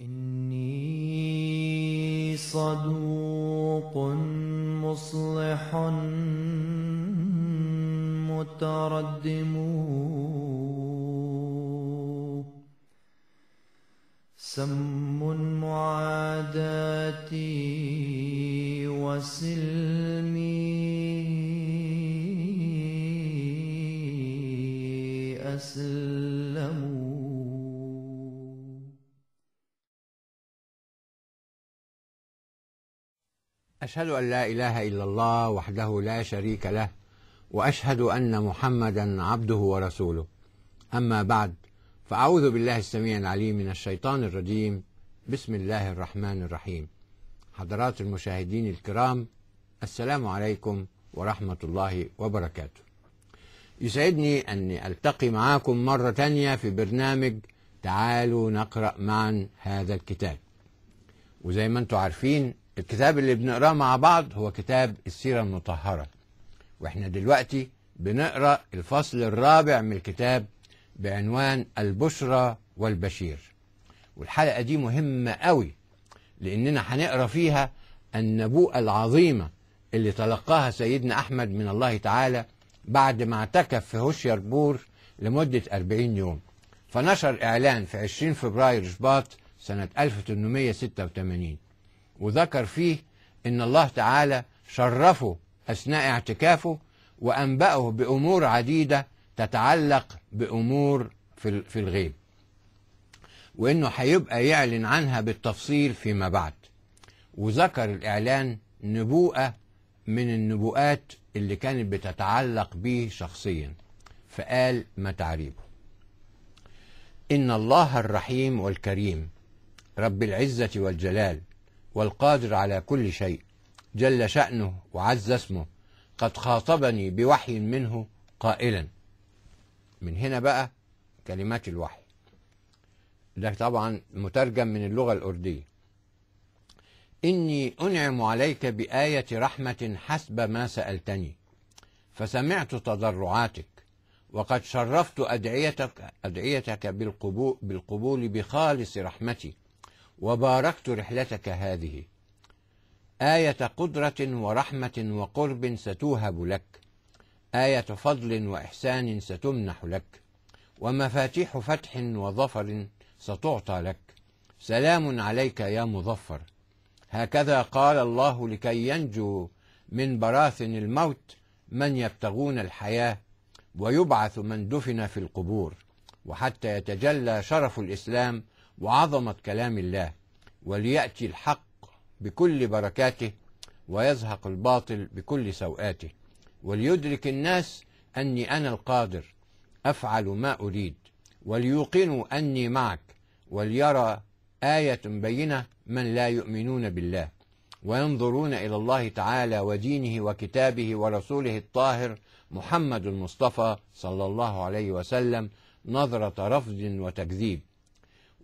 إني صدوق مصلح متردم سم معاداتي وسلم أشهد أن لا إله إلا الله وحده لا شريك له وأشهد أن محمدا عبده ورسوله أما بعد فأعوذ بالله السميع العليم من الشيطان الرجيم بسم الله الرحمن الرحيم حضرات المشاهدين الكرام السلام عليكم ورحمة الله وبركاته يسعدني أني ألتقي معاكم مرة تانية في برنامج تعالوا نقرأ معا هذا الكتاب وزي ما انتم عارفين الكتاب اللي بنقراه مع بعض هو كتاب السيرة المطهرة واحنا دلوقتي بنقرا الفصل الرابع من الكتاب بعنوان البشرى والبشير والحلقة دي مهمة قوي لأننا هنقرا فيها النبوءة العظيمة اللي تلقاها سيدنا أحمد من الله تعالى بعد ما اعتكف في هوشيار بور لمدة 40 يوم فنشر إعلان في 20 فبراير شباط سنة 1886 وذكر فيه ان الله تعالى شرفه اثناء اعتكافه وانبأه بامور عديده تتعلق بامور في الغيب وانه هيبقى يعلن عنها بالتفصيل فيما بعد وذكر الاعلان نبوءه من النبوءات اللي كانت بتتعلق به شخصيا فقال ما تعريبه ان الله الرحيم والكريم رب العزه والجلال والقادر على كل شيء جل شأنه وعز اسمه قد خاطبني بوحي منه قائلا من هنا بقى كلمات الوحي ده طبعا مترجم من اللغة الأردية إني أنعم عليك بآية رحمة حسب ما سألتني فسمعت تضرعاتك وقد شرفت أدعيتك أدعيتك بالقبول, بالقبول بخالص رحمتي وباركت رحلتك هذه ايه قدره ورحمه وقرب ستوهب لك ايه فضل واحسان ستمنح لك ومفاتيح فتح وظفر ستعطى لك سلام عليك يا مظفر هكذا قال الله لكي ينجو من براثن الموت من يبتغون الحياه ويبعث من دفن في القبور وحتى يتجلى شرف الاسلام وعظمة كلام الله وليأتي الحق بكل بركاته ويزهق الباطل بكل سوآته وليدرك الناس أني أنا القادر أفعل ما أريد وليوقنوا أني معك وليرى آية بينة من لا يؤمنون بالله وينظرون إلى الله تعالى ودينه وكتابه ورسوله الطاهر محمد المصطفى صلى الله عليه وسلم نظرة رفض وتكذيب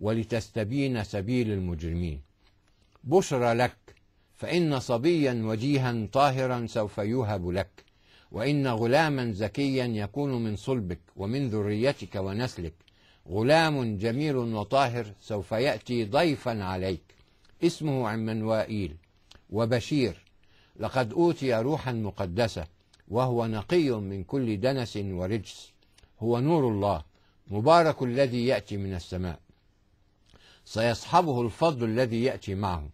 ولتستبين سبيل المجرمين بشرى لك فإن صبيا وجيها طاهرا سوف يوهب لك وإن غلاما زكيا يكون من صلبك ومن ذريتك ونسلك غلام جميل وطاهر سوف يأتي ضيفا عليك اسمه عمنوائيل وبشير لقد أوتي روحا مقدسة وهو نقي من كل دنس ورجس هو نور الله مبارك الذي يأتي من السماء سيصحبه الفضل الذي يأتي معه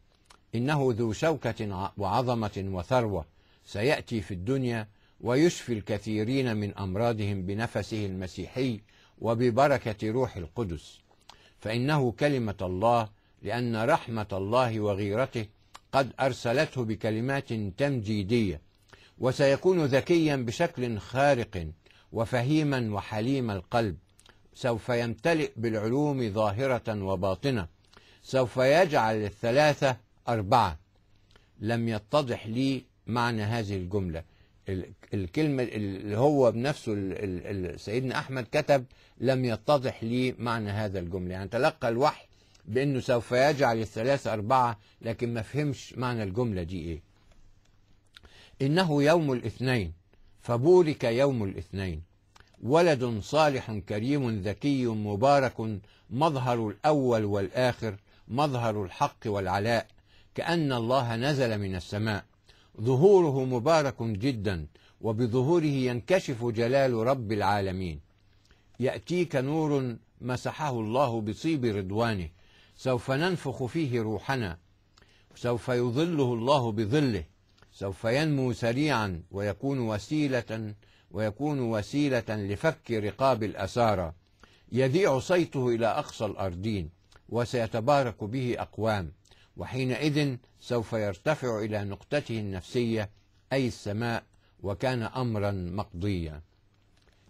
إنه ذو شوكة وعظمة وثروة سيأتي في الدنيا ويشفي الكثيرين من أمراضهم بنفسه المسيحي وببركة روح القدس فإنه كلمة الله لأن رحمة الله وغيرته قد أرسلته بكلمات تمجيدية وسيكون ذكيا بشكل خارق وفهيما وحليم القلب سوف يمتلئ بالعلوم ظاهرة وباطنة سوف يجعل الثلاثة أربعة لم يتضح لي معنى هذه الجملة الكلمة اللي هو بنفسه سيدنا أحمد كتب لم يتضح لي معنى هذا الجملة يعني تلقى الوحي بأنه سوف يجعل الثلاثة أربعة لكن ما فهمش معنى الجملة دي إيه إنه يوم الاثنين فبورك يوم الاثنين ولد صالح كريم ذكي مبارك مظهر الاول والاخر مظهر الحق والعلاء كان الله نزل من السماء ظهوره مبارك جدا وبظهوره ينكشف جلال رب العالمين ياتيك نور مسحه الله بصيب رضوانه سوف ننفخ فيه روحنا سوف يظله الله بظله سوف ينمو سريعا ويكون وسيله ويكون وسيلة لفك رقاب الأسارى يذيع صيته إلى أقصى الأرضين وسيتبارك به أقوام وحينئذ سوف يرتفع إلى نقطته النفسية أي السماء وكان أمرا مقضيا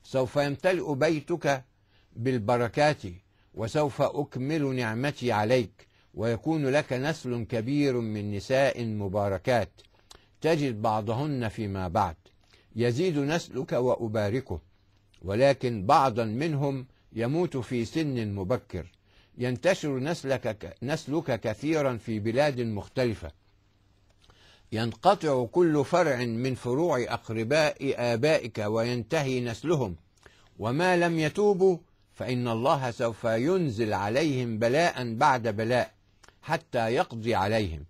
سوف يمتلئ بيتك بالبركات وسوف أكمل نعمتي عليك ويكون لك نسل كبير من نساء مباركات تجد بعضهن فيما بعد يزيد نسلك وأباركه ولكن بعضا منهم يموت في سن مبكر ينتشر نسلك, نسلك كثيرا في بلاد مختلفة ينقطع كل فرع من فروع أقرباء آبائك وينتهي نسلهم وما لم يتوبوا فإن الله سوف ينزل عليهم بلاء بعد بلاء حتى يقضي عليهم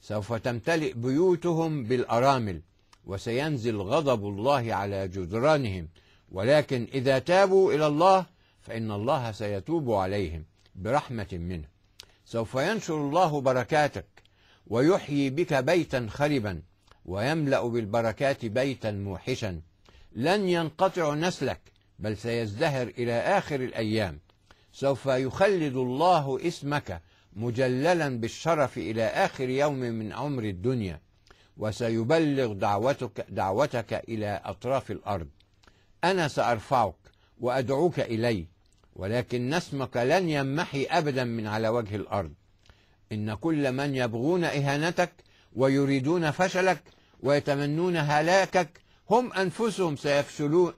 سوف تمتلئ بيوتهم بالأرامل وسينزل غضب الله على جدرانهم ولكن إذا تابوا إلى الله فإن الله سيتوب عليهم برحمة منه سوف ينشر الله بركاتك ويحيي بك بيتا خربا ويملأ بالبركات بيتا موحشا لن ينقطع نسلك بل سيزدهر إلى آخر الأيام سوف يخلد الله اسمك مجللا بالشرف إلى آخر يوم من عمر الدنيا وسيبلغ دعوتك, دعوتك إلى أطراف الأرض أنا سأرفعك وأدعوك إلي ولكن اسمك لن يمحي أبدا من على وجه الأرض إن كل من يبغون إهانتك ويريدون فشلك ويتمنون هلاكك هم أنفسهم سيفشلون,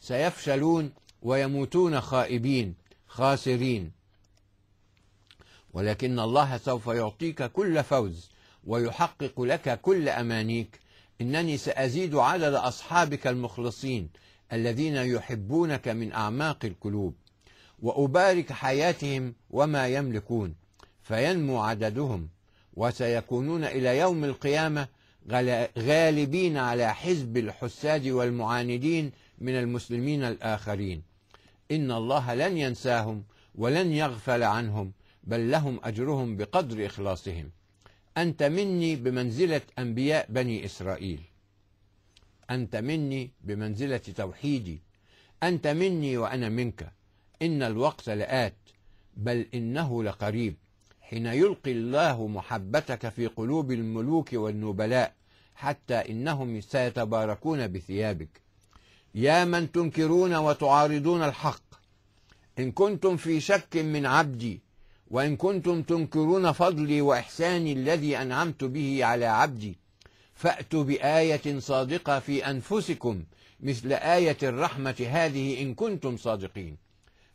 سيفشلون ويموتون خائبين خاسرين ولكن الله سوف يعطيك كل فوز ويحقق لك كل أمانيك إنني سأزيد عدد أصحابك المخلصين الذين يحبونك من أعماق القلوب وأبارك حياتهم وما يملكون فينمو عددهم وسيكونون إلى يوم القيامة غالبين على حزب الحساد والمعاندين من المسلمين الآخرين إن الله لن ينساهم ولن يغفل عنهم بل لهم أجرهم بقدر إخلاصهم أنت مني بمنزلة أنبياء بني إسرائيل أنت مني بمنزلة توحيدي أنت مني وأنا منك إن الوقت لآت بل إنه لقريب حين يلقي الله محبتك في قلوب الملوك والنبلاء حتى إنهم سيتباركون بثيابك يا من تنكرون وتعارضون الحق إن كنتم في شك من عبدي وإن كنتم تنكرون فضلي وإحساني الذي أنعمت به على عبدي فأتوا بآية صادقة في أنفسكم مثل آية الرحمة هذه إن كنتم صادقين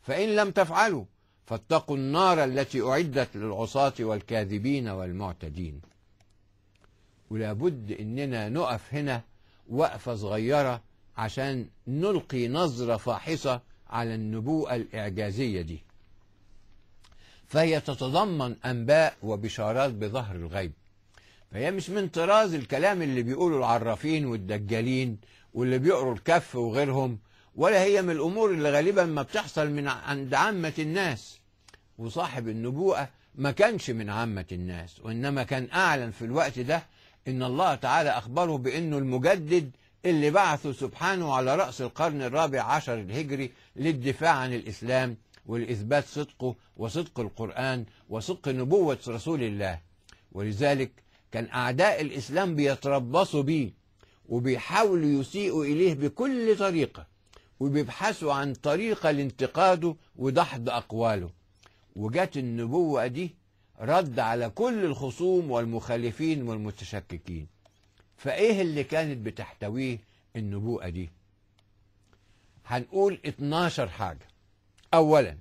فإن لم تفعلوا فاتقوا النار التي أعدت للعصاة والكاذبين والمعتدين ولابد إننا نقف هنا وقفة صغيرة عشان نلقي نظرة فاحصة على النبوءة الإعجازية دي فهي تتضمن أنباء وبشارات بظهر الغيب فهي مش من طراز الكلام اللي بيقوله العرافين والدجالين واللي بيقروا الكف وغيرهم ولا هي من الأمور اللي غالبا ما بتحصل من عند عامة الناس وصاحب النبوءة ما كانش من عامة الناس وإنما كان أعلن في الوقت ده إن الله تعالى أخبره بأنه المجدد اللي بعثه سبحانه على رأس القرن الرابع عشر الهجري للدفاع عن الإسلام ولإثبات صدقه وصدق القرآن وصدق نبوة رسول الله ولذلك كان أعداء الإسلام بيتربصوا بيه وبيحاولوا يسيئوا إليه بكل طريقة وبيبحثوا عن طريقة لانتقاده ودحض أقواله وجات النبوة دي رد على كل الخصوم والمخالفين والمتشككين فإيه اللي كانت بتحتويه النبوءة دي هنقول 12 حاجة أولا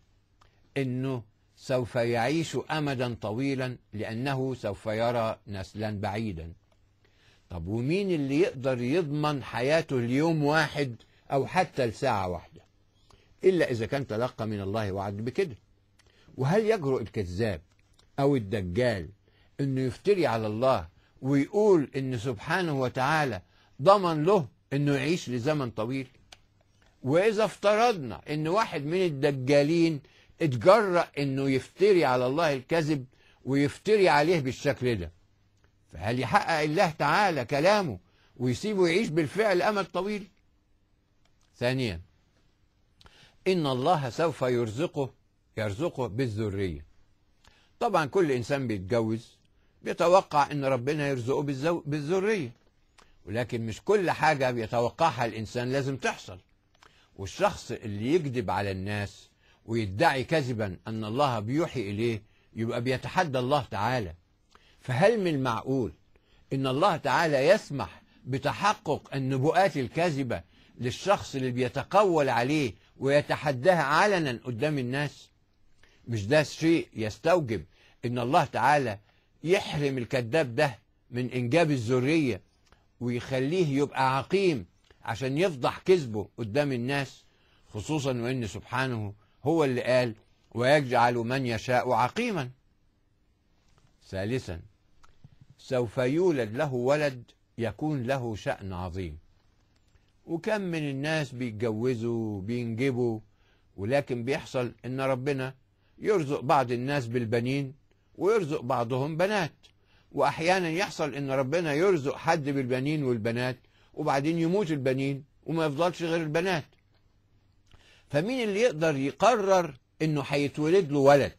أنه سوف يعيش أمدا طويلا لأنه سوف يرى نسلا بعيدا طب ومين اللي يقدر يضمن حياته اليوم واحد أو حتى لساعة واحدة إلا إذا كان تلقى من الله وعد بكده وهل يجرؤ الكذاب أو الدجال أنه يفتري على الله ويقول أن سبحانه وتعالى ضمن له أنه يعيش لزمن طويل وإذا افترضنا إن واحد من الدجالين اتجرأ إنه يفتري على الله الكذب ويفتري عليه بالشكل ده فهل يحقق الله تعالى كلامه ويسيبه يعيش بالفعل أمد طويل ثانيا إن الله سوف يرزقه يرزقه بالذرية طبعا كل إنسان بيتجوز بيتوقع إن ربنا يرزقه بالذرية ولكن مش كل حاجة بيتوقعها الإنسان لازم تحصل والشخص اللي يكذب على الناس ويدعي كذبا أن الله بيوحي إليه يبقى بيتحدى الله تعالى فهل من المعقول أن الله تعالى يسمح بتحقق النبوءات الكاذبة للشخص اللي بيتقول عليه ويتحداها علنا قدام الناس مش ده شيء يستوجب أن الله تعالى يحرم الكذاب ده من إنجاب الذرية ويخليه يبقى عقيم عشان يفضح كذبه قدام الناس خصوصا وان سبحانه هو اللي قال ويجعل من يشاء عقيما ثالثا سوف يولد له ولد يكون له شأن عظيم وكم من الناس بيتجوزوا بينجبوا ولكن بيحصل ان ربنا يرزق بعض الناس بالبنين ويرزق بعضهم بنات واحيانا يحصل ان ربنا يرزق حد بالبنين والبنات وبعدين يموت البنين وما يفضلش غير البنات فمين اللي يقدر يقرر انه هيتولد له ولد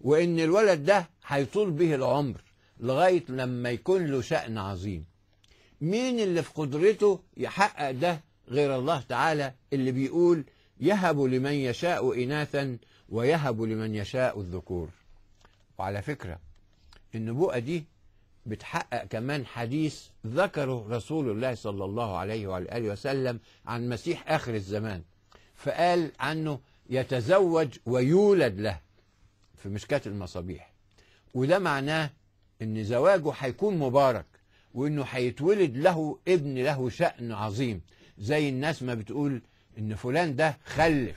وان الولد ده هيطول به العمر لغايه لما يكون له شأن عظيم مين اللي في قدرته يحقق ده غير الله تعالى اللي بيقول يهب لمن يشاء إناثا ويهب لمن يشاء الذكور وعلى فكرة النبوءة دي بتحقق كمان حديث ذكره رسول الله صلى الله عليه وعلى آله وسلم عن مسيح آخر الزمان فقال عنه يتزوج ويولد له في مشكاة المصابيح وده معناه ان زواجه هيكون مبارك وانه هيتولد له ابن له شأن عظيم زي الناس ما بتقول ان فلان ده خلف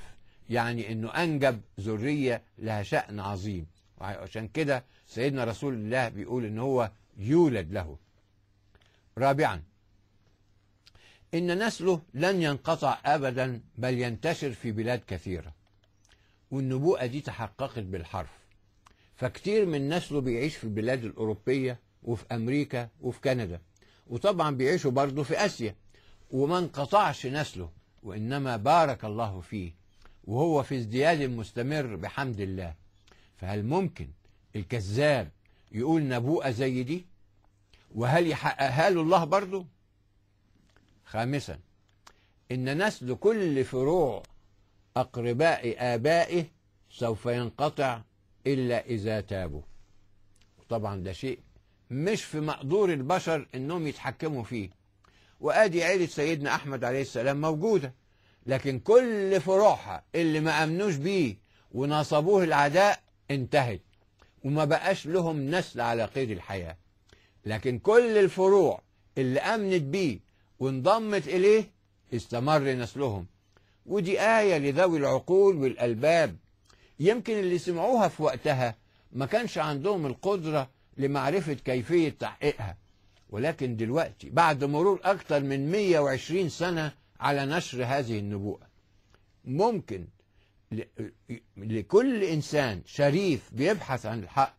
يعني انه انجب ذرية لها شأن عظيم وعشان كده سيدنا رسول الله بيقول ان هو يولد له رابعا إن نسله لن ينقطع أبدا بل ينتشر في بلاد كثيرة والنبوءة دي تحققت بالحرف فكتير من نسله بيعيش في البلاد الأوروبية وفي أمريكا وفي كندا وطبعا بيعيشوا برضه في آسيا وما انقطعش نسله وإنما بارك الله فيه وهو في ازدياد مستمر بحمد الله فهل ممكن الكذاب يقول نبوءة زي دي وهل يحققها له الله برضه خامسا إن نسل كل فروع أقرباء آبائه سوف ينقطع إلا إذا تابوا طبعا ده شيء مش في مقدور البشر إنهم يتحكموا فيه وآدي عيلة سيدنا أحمد عليه السلام موجودة لكن كل فروعها اللي ما أمنوش بيه ونصبوه العداء انتهت وما بقاش لهم نسل على قيد الحياة لكن كل الفروع اللي أمنت بيه وانضمت إليه استمر نسلهم ودي آية لذوي العقول والألباب يمكن اللي سمعوها في وقتها ما كانش عندهم القدرة لمعرفة كيفية تحقيقها ولكن دلوقتي بعد مرور أكثر من 120 سنة على نشر هذه النبوءة ممكن لكل إنسان شريف بيبحث عن الحق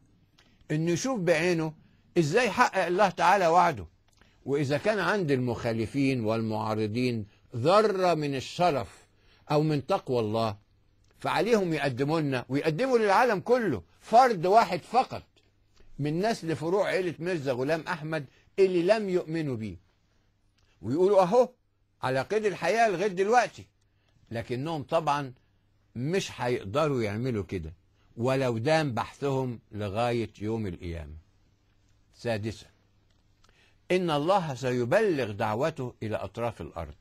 إنه يشوف بعينه إزاي حقق الله تعالى وعده وإذا كان عند المخالفين والمعارضين ذرة من الشرف أو من تقوى الله فعليهم يقدموا لنا ويقدموا للعالم كله فرد واحد فقط من نسل فروع عيلة ميرزا غلام أحمد اللي لم يؤمنوا بيه ويقولوا أهو على قيد الحياة لغاية دلوقتي لكنهم طبعا مش هيقدروا يعملوا كده ولو دام بحثهم لغاية يوم القيامة سادسا إن الله سيبلغ دعوته إلى أطراف الأرض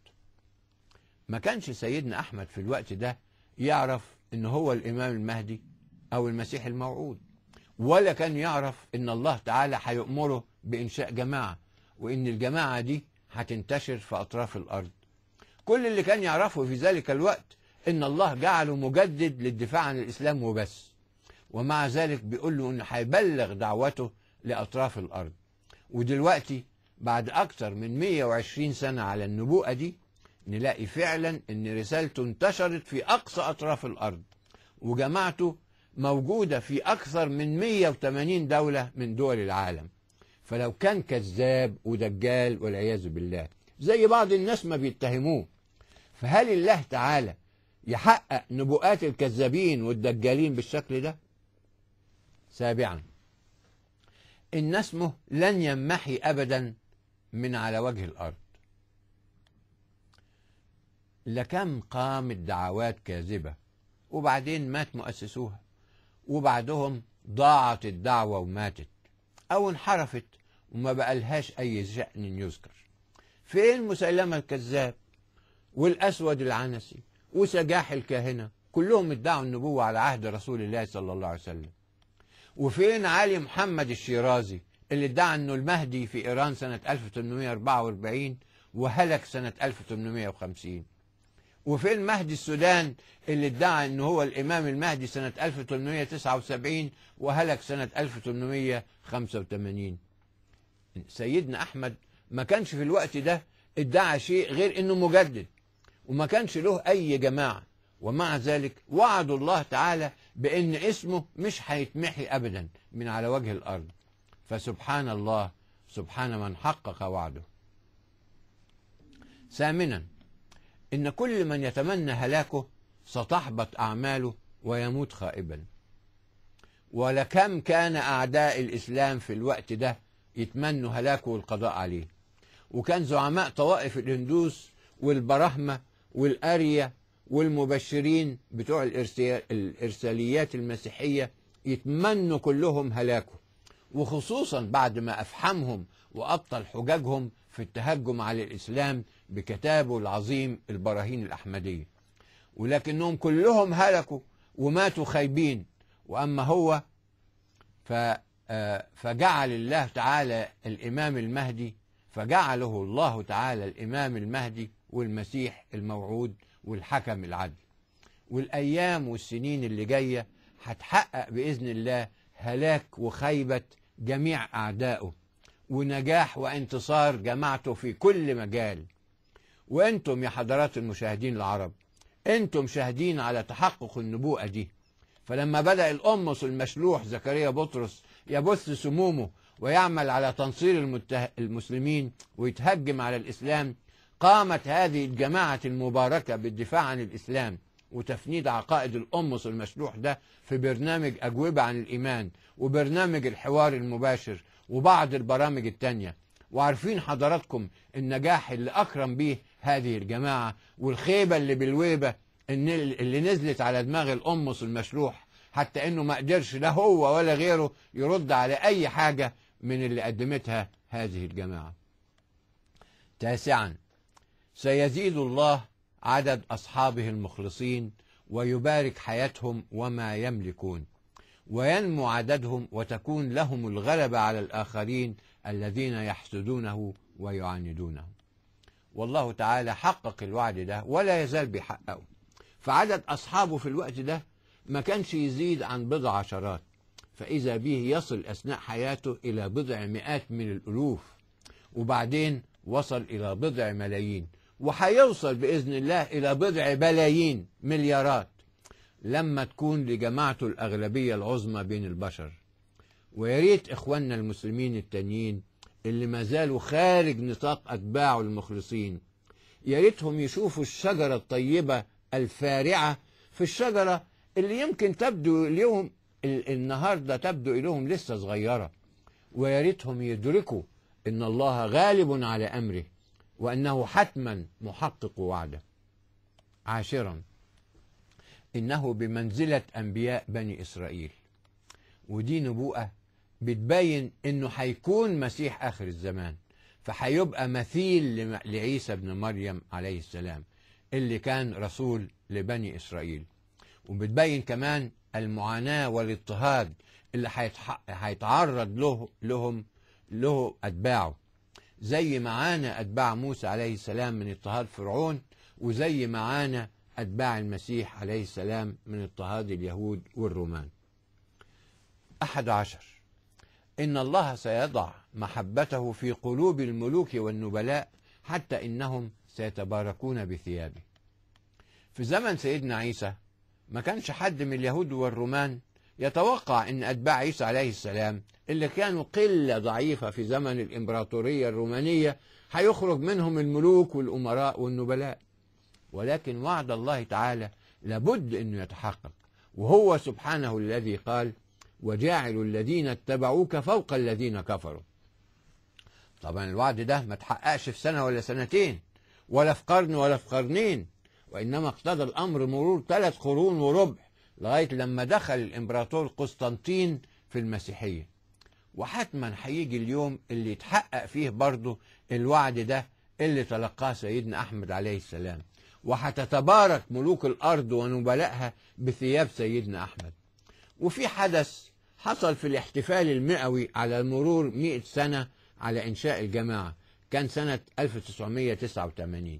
ما كانش سيدنا أحمد في الوقت ده يعرف إن هو الإمام المهدي أو المسيح الموعود ولا كان يعرف إن الله تعالى هيأمره بإنشاء جماعة وإن الجماعة دي هتنتشر في أطراف الأرض كل اللي كان يعرفه في ذلك الوقت ان الله جعله مجدد للدفاع عن الاسلام وبس ومع ذلك بيقول له انه هيبلغ دعوته لاطراف الارض ودلوقتي بعد اكثر من 120 سنه على النبوءه دي نلاقي فعلا ان رسالته انتشرت في اقصى اطراف الارض وجماعته موجوده في اكثر من 180 دوله من دول العالم فلو كان كذاب ودجال والعياذ بالله زي بعض الناس ما بيتهموه فهل الله تعالى يحقق نبوءات الكذابين والدجالين بالشكل ده سابعا إن اسمه لن ينمحي أبدا من على وجه الأرض لكم قامت دعوات كاذبة وبعدين مات مؤسسوها وبعدهم ضاعت الدعوة وماتت أو انحرفت وما بقالهاش أي شأن يذكر فين مسيلمة الكذاب والأسود العنسي وسجاح الكاهنة كلهم ادعوا النبوة على عهد رسول الله صلى الله عليه وسلم وفين علي محمد الشيرازي اللي ادعى انه المهدي في ايران سنة 1844 وهلك سنة 1850 وفين مهدي السودان اللي ادعى انه هو الامام المهدي سنة 1879 وهلك سنة 1885 سيدنا احمد ما كانش في الوقت ده ادعى شيء غير انه مجدد وما كانش له أي جماعة ومع ذلك وعد الله تعالى بأن اسمه مش هيتمحي أبدا من على وجه الأرض فسبحان الله سبحان من حقق وعده ثامنا إن كل من يتمنى هلاكه ستحبط أعماله ويموت خائبا ولكم كان أعداء الإسلام في الوقت ده يتمنوا هلاكه والقضاء عليه وكان زعماء طوائف الهندوس والبراهمة والأرية والمبشرين بتوع الإرساليات المسيحية يتمنوا كلهم هلاكه وخصوصا بعد ما أفحمهم وأبطل حججهم في التهجم على الإسلام بكتابه العظيم البراهين الأحمدية ولكنهم كلهم هلكوا وماتوا خايبين وأما هو آه، فجعل الله تعالى الإمام المهدي فجعله الله تعالى الإمام المهدي والمسيح الموعود والحكم العدل والأيام والسنين اللي جاية هتحقق بإذن الله هلاك وخيبة جميع أعدائه ونجاح وانتصار جماعته في كل مجال وانتم يا حضرات المشاهدين العرب انتم شاهدين على تحقق النبوءة دي فلما بدأ الأمص المشلوح زكريا بطرس يبث سمومه ويعمل على تنصير المسلمين ويتهجم على الإسلام قامت هذه الجماعة المباركة بالدفاع عن الإسلام وتفنيد عقائد الأمص المشلوح ده في برنامج أجوبة عن الإيمان وبرنامج الحوار المباشر وبعض البرامج التانية وعارفين حضراتكم النجاح اللي أكرم بيه هذه الجماعة والخيبة اللي بالويبة اللي نزلت على دماغ الأمص المشروح حتى إنه ما قدرش لا هو ولا غيره يرد على أي حاجة من اللي قدمتها هذه الجماعة تاسعا سيزيد الله عدد أصحابه المخلصين ويبارك حياتهم وما يملكون وينمو عددهم وتكون لهم الغلبة على الآخرين الذين يحسدونه ويعاندونه والله تعالى حقق الوعد ده ولا يزال بيحققه فعدد أصحابه في الوقت ده ما كانش يزيد عن بضع عشرات فإذا به يصل أثناء حياته إلى بضع مئات من الألوف وبعدين وصل إلى بضع ملايين وهيوصل باذن الله الى بضع بلايين مليارات لما تكون لجماعته الاغلبيه العظمى بين البشر ويا ريت اخواننا المسلمين التانيين اللي ما زالوا خارج نطاق اتباعه المخلصين يا ريتهم يشوفوا الشجره الطيبه الفارعه في الشجره اللي يمكن تبدو اليوم النهارده تبدو اليهم لسه صغيره ويا ريتهم يدركوا ان الله غالب على امره وأنه حتما محقق وعده عاشرا إنه بمنزلة أنبياء بني إسرائيل ودي نبوءة بتبين إنه هيكون مسيح آخر الزمان فهيبقى مثيل لعيسى ابن مريم عليه السلام اللي كان رسول لبني إسرائيل وبتبين كمان المعاناة والاضطهاد اللي هيتعرض له لهم له أتباعه زي معانا أتباع موسى عليه السلام من اضطهاد فرعون وزي معانا أتباع المسيح عليه السلام من اضطهاد اليهود والرومان أحد عشر إن الله سيضع محبته في قلوب الملوك والنبلاء حتى إنهم سيتباركون بثيابه في زمن سيدنا عيسى ما كانش حد من اليهود والرومان يتوقع أن أتباع عيسى عليه السلام اللي كانوا قلة ضعيفة في زمن الإمبراطورية الرومانية هيخرج منهم الملوك والأمراء والنبلاء ولكن وعد الله تعالى لابد أنه يتحقق وهو سبحانه الذي قال وجاعل الذين اتبعوك فوق الذين كفروا طبعا الوعد ده ما تحققش في سنة ولا سنتين ولا في قرن ولا في قرنين وإنما اقتضى الأمر مرور ثلاث قرون وربع لغاية لما دخل الإمبراطور قسطنطين في المسيحية وحتما هيجي اليوم اللي يتحقق فيه برضه الوعد ده اللي تلقاه سيدنا أحمد عليه السلام وهتتبارك ملوك الأرض ونبلائها بثياب سيدنا أحمد وفي حدث حصل في الاحتفال المئوي على مرور 100 سنة على إنشاء الجماعة كان سنة 1989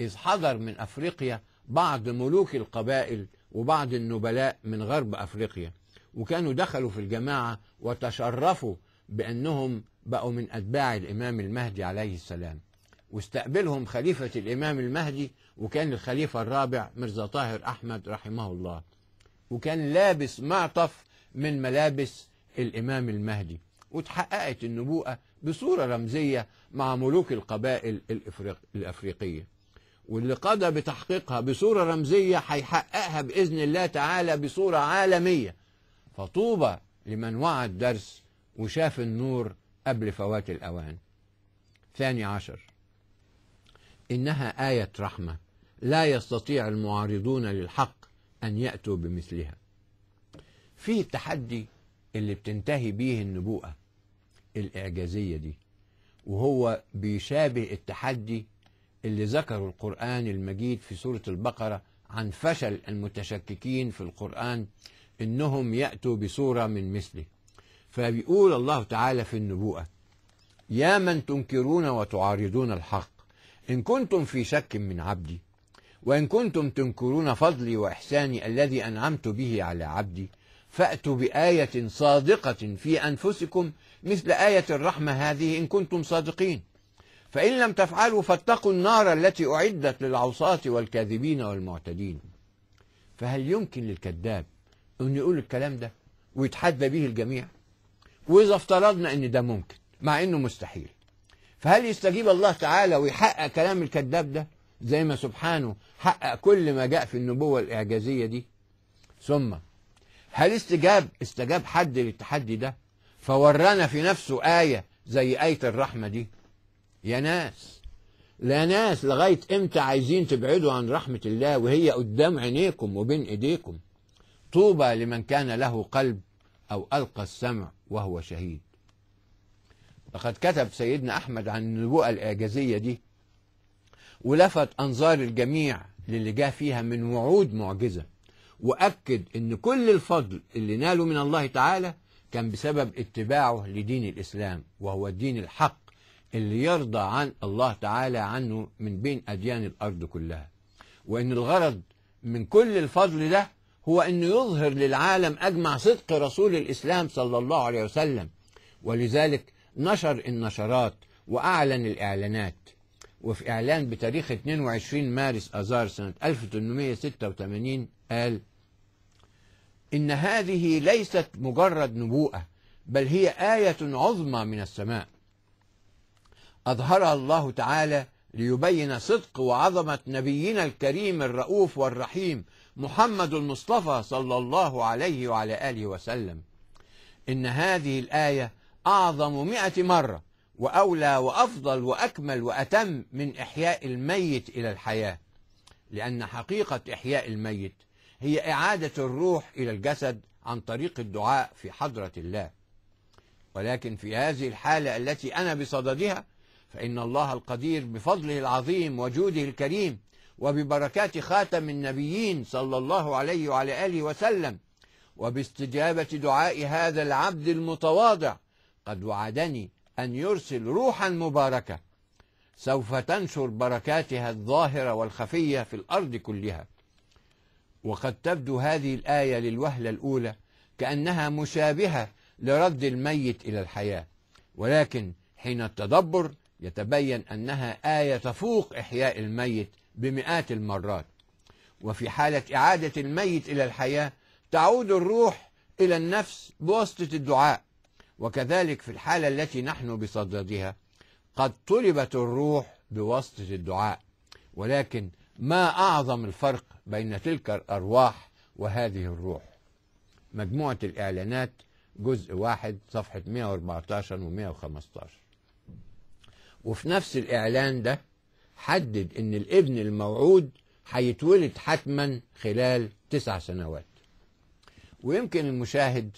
إذ حضر من أفريقيا بعض ملوك القبائل وبعض النبلاء من غرب أفريقيا وكانوا دخلوا في الجماعة وتشرفوا بأنهم بقوا من أتباع الإمام المهدي عليه السلام واستقبلهم خليفة الإمام المهدي وكان الخليفة الرابع مرزا طاهر أحمد رحمه الله وكان لابس معطف من ملابس الإمام المهدي وتحققت النبوءة بصورة رمزية مع ملوك القبائل الإفريقية واللي قضى بتحقيقها بصورة رمزية هيحققها بإذن الله تعالى بصورة عالمية فطوبى لمن وعى الدرس وشاف النور قبل فوات الأوان ثاني عشر إنها آية رحمة لا يستطيع المعارضون للحق أن يأتوا بمثلها في التحدي اللي بتنتهي بيه النبوءة الإعجازية دي وهو بيشابه التحدي اللي ذكروا القرآن المجيد في سورة البقرة عن فشل المتشككين في القرآن إنهم يأتوا بصورة من مثله فبيقول الله تعالى في النبوءة يا من تنكرون وتعارضون الحق إن كنتم في شك من عبدي وإن كنتم تنكرون فضلي وإحساني الذي أنعمت به على عبدي فأتوا بآية صادقة في أنفسكم مثل آية الرحمة هذه إن كنتم صادقين فإن لم تفعلوا فاتقوا النار التي أعدت للعصاة والكاذبين والمعتدين فهل يمكن للكذاب أن يقول الكلام ده ويتحدى به الجميع وإذا افترضنا أن ده ممكن مع أنه مستحيل فهل يستجيب الله تعالى ويحقق كلام الكذاب ده زي ما سبحانه حقق كل ما جاء في النبوة الإعجازية دي ثم هل استجاب استجاب حد للتحدي ده فورانا في نفسه آية زي آية الرحمة دي يا ناس لا ناس لغاية امتى عايزين تبعدوا عن رحمة الله وهي قدام عينيكم وبين ايديكم طوبى لمن كان له قلب او القى السمع وهو شهيد لقد كتب سيدنا احمد عن النبوءة الاعجازية دي ولفت انظار الجميع للي جاء فيها من وعود معجزة واكد ان كل الفضل اللي ناله من الله تعالى كان بسبب اتباعه لدين الاسلام وهو الدين الحق اللي يرضى عن الله تعالى عنه من بين أديان الأرض كلها وإن الغرض من كل الفضل ده هو أنه يظهر للعالم أجمع صدق رسول الإسلام صلى الله عليه وسلم ولذلك نشر النشرات وأعلن الإعلانات وفي إعلان بتاريخ 22 مارس آذار سنة 1886 قال إن هذه ليست مجرد نبوءة بل هي آية عظمى من السماء أظهرها الله تعالى ليبين صدق وعظمة نبينا الكريم الرؤوف والرحيم محمد المصطفى صلى الله عليه وعلى آله وسلم إن هذه الآية أعظم مئة مرة وأولى وأفضل وأكمل وأتم من إحياء الميت إلى الحياة لأن حقيقة إحياء الميت هي إعادة الروح إلى الجسد عن طريق الدعاء في حضرة الله ولكن في هذه الحالة التي أنا بصددها فإن الله القدير بفضله العظيم وجوده الكريم وببركات خاتم النبيين صلى الله عليه وعلى آله وسلم وباستجابة دعاء هذا العبد المتواضع قد وعدني أن يرسل روحا مباركة سوف تنشر بركاتها الظاهرة والخفية في الأرض كلها وقد تبدو هذه الآية للوهلة الأولى كأنها مشابهة لرد الميت إلى الحياة ولكن حين التدبر يتبين أنها آية تفوق إحياء الميت بمئات المرات وفي حالة إعادة الميت إلى الحياة تعود الروح إلى النفس بواسطة الدعاء وكذلك في الحالة التي نحن بصددها قد طلبت الروح بواسطة الدعاء ولكن ما أعظم الفرق بين تلك الأرواح وهذه الروح مجموعة الإعلانات جزء واحد صفحة 114 و 115 وفي نفس الإعلان ده حدد إن الابن الموعود هيتولد حتما خلال تسع سنوات ويمكن المشاهد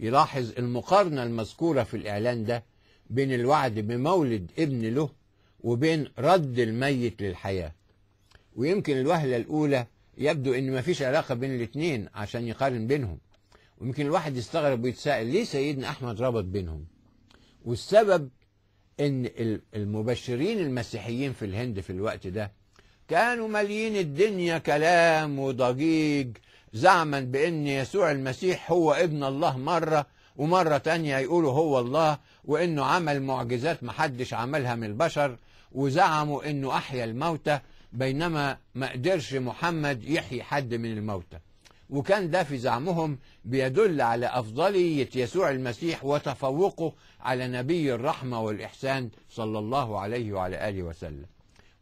يلاحظ المقارنة المذكورة في الإعلان ده بين الوعد بمولد ابن له وبين رد الميت للحياة ويمكن الوهلة الأولى يبدو إن مفيش علاقة بين الاتنين عشان يقارن بينهم ويمكن الواحد يستغرب ويتساءل ليه سيدنا أحمد ربط بينهم والسبب ان المبشرين المسيحيين في الهند في الوقت ده كانوا ماليين الدنيا كلام وضجيج زعما بان يسوع المسيح هو ابن الله مره ومره تانية يقولوا هو الله وانه عمل معجزات محدش عملها من البشر وزعموا انه احيا الموتى بينما ما قدرش محمد يحيي حد من الموتى وكان ده في زعمهم بيدل على أفضلية يسوع المسيح وتفوقه على نبي الرحمة والإحسان صلى الله عليه وعلى آله وسلم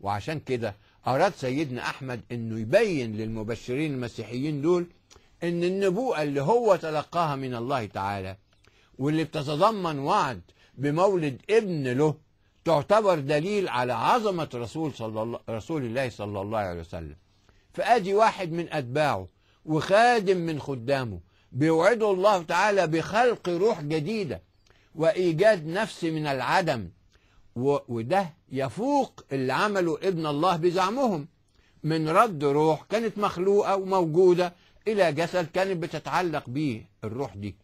وعشان كده أراد سيدنا أحمد أنه يبين للمبشرين المسيحيين دول أن النبوءة اللي هو تلقاها من الله تعالى واللي بتتضمن وعد بمولد ابن له تعتبر دليل على عظمة رسول, صلى الله رسول الله صلى الله عليه وسلم فأدي واحد من أتباعه وخادم من خدامه بيوعده الله تعالى بخلق روح جديدة وإيجاد نفس من العدم وده يفوق اللي عمله ابن الله بزعمهم من رد روح كانت مخلوقة وموجودة إلى جسد كانت بتتعلق به الروح دي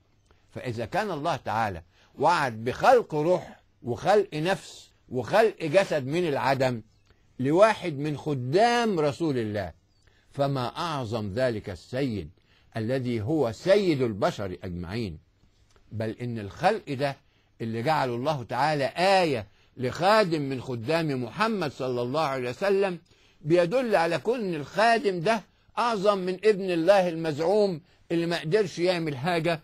فإذا كان الله تعالى وعد بخلق روح وخلق نفس وخلق جسد من العدم لواحد من خدام رسول الله فما أعظم ذلك السيد الذي هو سيد البشر أجمعين بل إن الخلق ده اللي جعله الله تعالى آية لخادم من خدام محمد صلى الله عليه وسلم بيدل على كون الخادم ده أعظم من ابن الله المزعوم اللي ما قدرش يعمل حاجة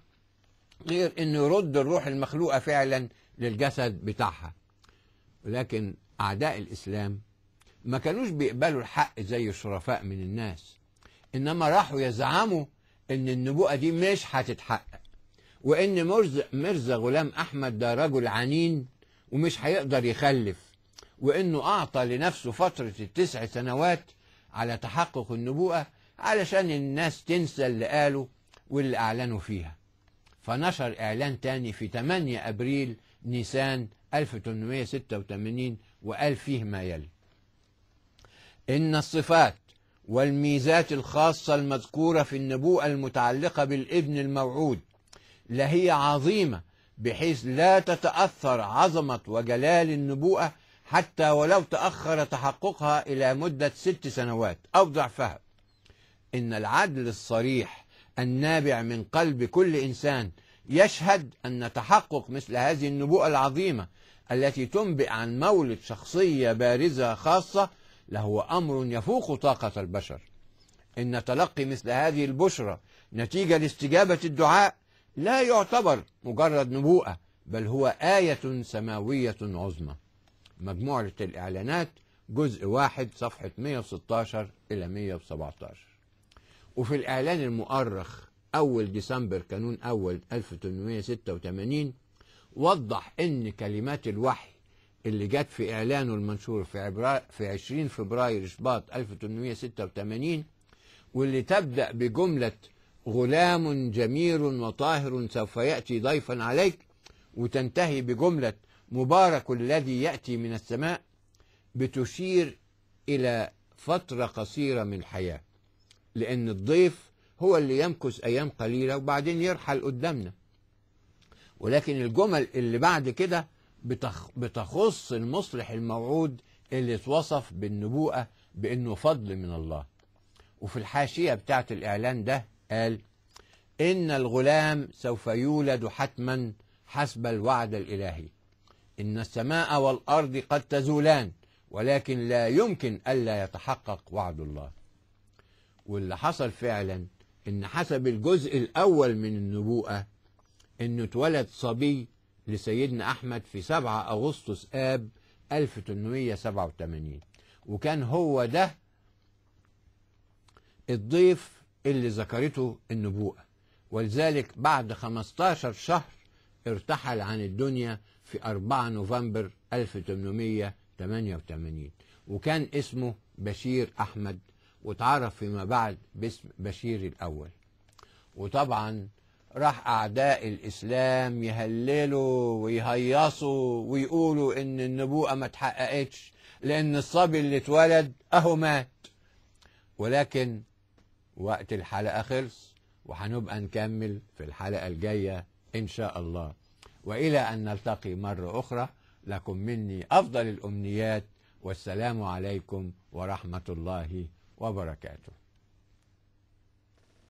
غير إنه يرد الروح المخلوقة فعلا للجسد بتاعها ولكن أعداء الإسلام ما كانوش بيقبلوا الحق زي الشرفاء من الناس انما راحوا يزعموا ان النبوءه دي مش هتتحقق وان مرزا غلام احمد ده رجل عنين ومش هيقدر يخلف وانه اعطى لنفسه فتره التسع سنوات على تحقق النبوءه علشان الناس تنسى اللي قاله واللي اعلنوا فيها فنشر اعلان تاني في 8 ابريل نيسان 1886 وقال فيه ما يلي إن الصفات والميزات الخاصة المذكورة في النبوءة المتعلقة بالابن الموعود لهي عظيمة بحيث لا تتأثر عظمة وجلال النبوءة حتى ولو تأخر تحققها إلى مدة ست سنوات أو ضعفها إن العدل الصريح النابع من قلب كل إنسان يشهد أن تحقق مثل هذه النبوءة العظيمة التي تنبئ عن مولد شخصية بارزة خاصة لهو أمر يفوق طاقة البشر إن تلقي مثل هذه البشرى نتيجة لاستجابة الدعاء لا يعتبر مجرد نبوءة بل هو آية سماوية عظمى مجموعة الإعلانات جزء واحد صفحة 116 إلى 117 وفي الإعلان المؤرخ أول ديسمبر كانون أول 1886 وضح أن كلمات الوحي اللي جت في إعلانه المنشور في عبرا في 20 فبراير شباط 1886 واللي تبدأ بجملة غلام جميل وطاهر سوف يأتي ضيفا عليك وتنتهي بجملة مبارك الذي يأتي من السماء بتشير إلى فترة قصيرة من الحياة لأن الضيف هو اللي يمكث أيام قليلة وبعدين يرحل قدامنا ولكن الجمل اللي بعد كده بتخص المصلح الموعود اللي اتوصف بالنبوءة بأنه فضل من الله وفي الحاشية بتاعة الإعلان ده قال إن الغلام سوف يولد حتما حسب الوعد الإلهي إن السماء والأرض قد تزولان ولكن لا يمكن ألا يتحقق وعد الله واللي حصل فعلا إن حسب الجزء الأول من النبوءة إنه اتولد صبي لسيدنا أحمد في 7 أغسطس آب 1887 وكان هو ده الضيف اللي ذكرته النبوءة ولذلك بعد 15 شهر ارتحل عن الدنيا في 4 نوفمبر 1888 وكان اسمه بشير أحمد واتعرف فيما بعد باسم بشير الأول وطبعا راح أعداء الإسلام يهللوا ويهيصوا ويقولوا إن النبوءة ما تحققتش لأن الصبي اللي اتولد أهو مات ولكن وقت الحلقة خلص وهنبقى نكمل في الحلقة الجاية إن شاء الله وإلى أن نلتقي مرة أخرى لكم مني أفضل الأمنيات والسلام عليكم ورحمة الله وبركاته